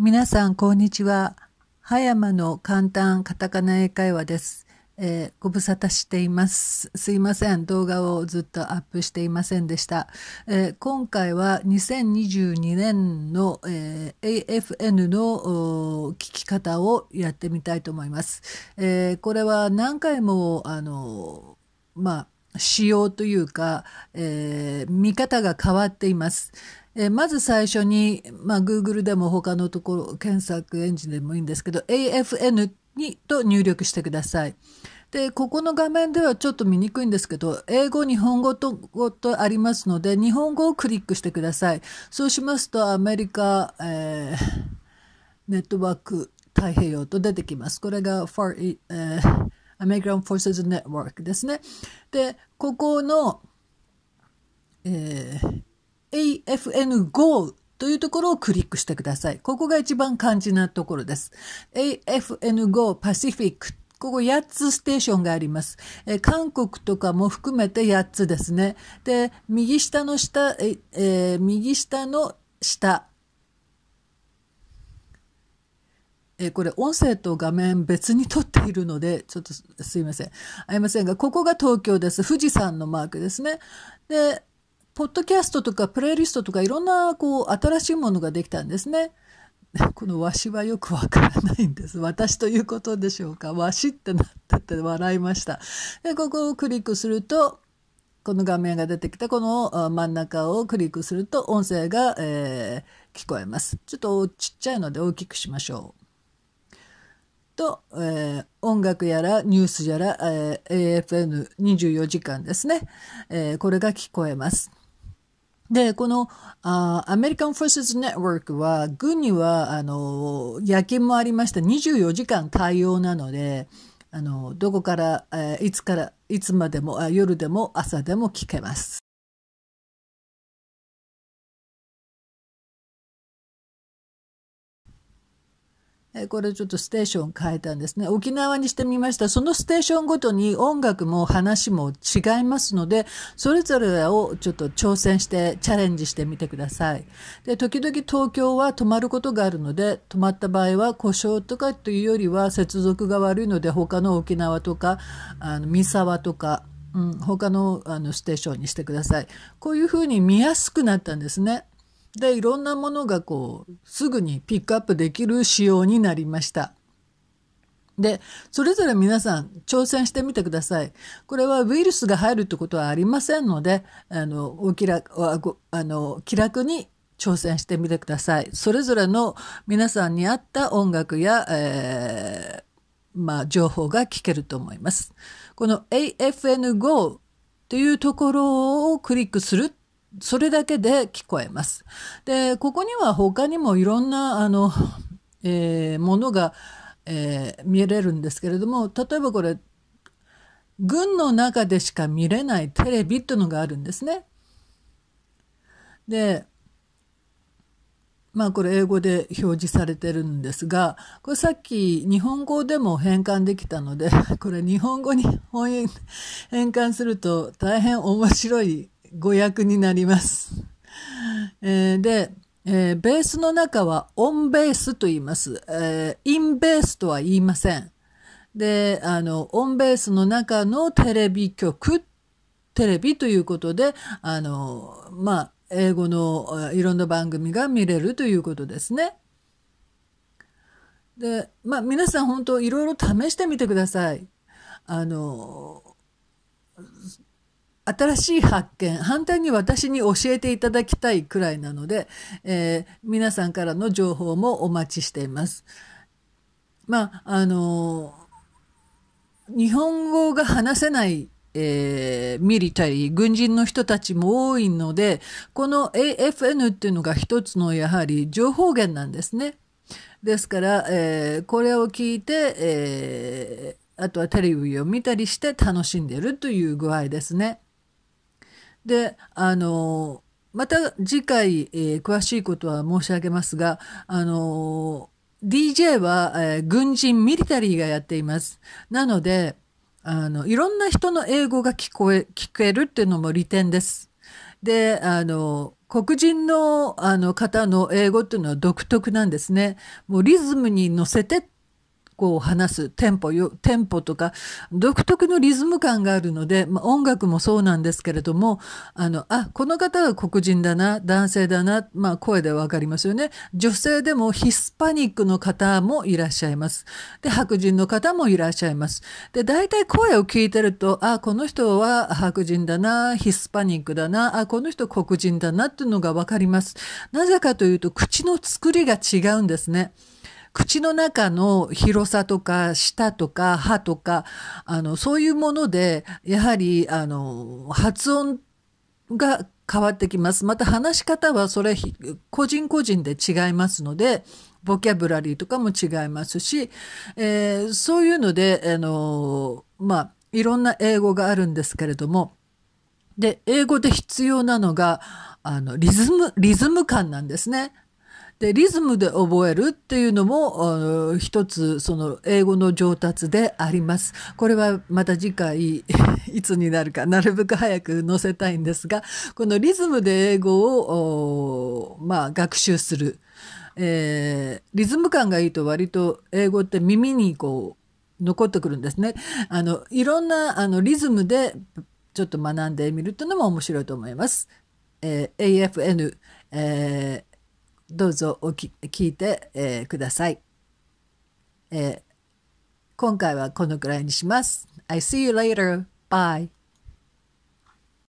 皆さん、こんにちは。葉山の簡単カタカナ英会話です、えー、ご無沙汰しています。すいません。動画をずっとアップしていませんでした。えー、今回は2022年の、えー、AFN の聞き方をやってみたいと思います。えこれは何回も、あの、まあ、仕様というか、え見方が変わっています。えまず最初に、まあ、Google でも他のところ検索エンジンでもいいんですけど AFN にと入力してください。でここの画面ではちょっと見にくいんですけど英語日本語と語とありますので日本語をクリックしてくださいそうしますとアメリカ、えー、ネットワーク太平洋と出てきますこれが Far、えー、アメリカン・フォーセズ・ネットワークですねでここの、えー、AFN g o というところをクリックしてください。ここが一番肝心なところです。AFN Go Pacific ここ8つステーションがあります。え韓国とかも含めて8つですね。で、右下の下、ええー、右下の下。えこれ音声と画面別に撮っているので、ちょっとすいません。合いませんが、ここが東京です。富士山のマークですね。で、ポッドキャストとかプレイリストとかいろんなこう新しいものができたんですね。このわしはよくわからないんです。私ということでしょうか。わしってなってて笑いました。で、ここをクリックすると、この画面が出てきたこの真ん中をクリックすると音声が、えー、聞こえます。ちょっとちっちゃいので大きくしましょう。と、えー、音楽やらニュースやら、えー、AFN24 時間ですね、えー、これが聞こえます。で、このあアメリカン・フォーセス・ネットワークは、軍にはあの夜勤もありました24時間対応なので、あのどこから、えいつから、いつまでも、夜でも朝でも聞けます。これちょっとステーション変えたんですね。沖縄にしてみました。そのステーションごとに音楽も話も違いますので、それぞれをちょっと挑戦してチャレンジしてみてください。で、時々東京は泊まることがあるので、泊まった場合は故障とかというよりは接続が悪いので、他の沖縄とか、あの、三沢とか、うん、他のあのステーションにしてください。こういうふうに見やすくなったんですね。でいろんなものがこうすぐにピックアップできる仕様になりました。で、それぞれ皆さん挑戦してみてください。これはウイルスが入るってことはありませんので、あの、お気楽、あの、気楽に挑戦してみてください。それぞれの皆さんに合った音楽や、えー、まあ、情報が聞けると思います。この AFN GO というところをクリックするそれだけで聞こえます。で、ここには他にもいろんな、あの、えー、ものが、えー、見れるんですけれども、例えばこれ、軍の中でしか見れないテレビっていうのがあるんですね。で、まあこれ英語で表示されてるんですが、これさっき日本語でも変換できたので、これ日本語に翻訳変換すると大変面白い誤訳になります。えー、で、えー、ベースの中はオンベースと言います。えー、インベースとは言いません。で、あの、オンベースの中のテレビ局、テレビということで、あの、まあ、英語のいろんな番組が見れるということですね。で、まあ、皆さん本当いろいろ試してみてください。あの、新しい発見反対に私に教えていただきたいくらいなので、えー、皆さんからの情報もお待ちしています。まああの日本語が話せないえー、ミリタリー、軍人の人たちも多いので、この AFN っていうのが一つのやはり情報源なんですね。ですから、えー、これを聞いて、えー、あとはテレビを見たりして楽しんでるという具合ですね。であのまた次回、えー、詳しいことは申し上げますがあの DJ は、えー、軍人ミリタリーがやっていますなのであのいろんな人の英語が聞こえ聞けるっていうのも利点です。であの黒人のあの方の英語っていうのは独特なんですね。もうリズムに乗せてこう話すテンポよテンポとか独特のリズム感があるので、まあ、音楽もそうなんですけれどもあのあこの方は黒人だな男性だな、まあ、声で分かりますよね女性でもヒスパニックの方もいらっしゃいますで白人の方もいらっしゃいますで大体声を聞いてるとあこの人は白人だなヒスパニックだなあこの人黒人だなっていうのが分かりますなぜかというと口の作りが違うんですね。口の中の広さとか舌とか歯とかあのそういうものでやはりあの発音が変わってきます。また話し方はそれ個人個人で違いますので、ボキャブラリーとかも違いますし、えー、そういうので、あのまあ、いろんな英語があるんですけれども、で、英語で必要なのが、あの、リズム、リズム感なんですね。でリズムで覚えるっていうのも一つその英語の上達であります。これはまた次回 いつになるかなるべく早く載せたいんですがこのリズムで英語をまあ、学習する、えー、リズム感がいいと割と英語って耳にこう残ってくるんですね。あのいろんなあのリズムでちょっと学んでみるというのも面白いと思います。えー、AFN、えーどうぞおき聞いて、えー、ください、えー、今回はこのくらいにします。I see you later. Bye.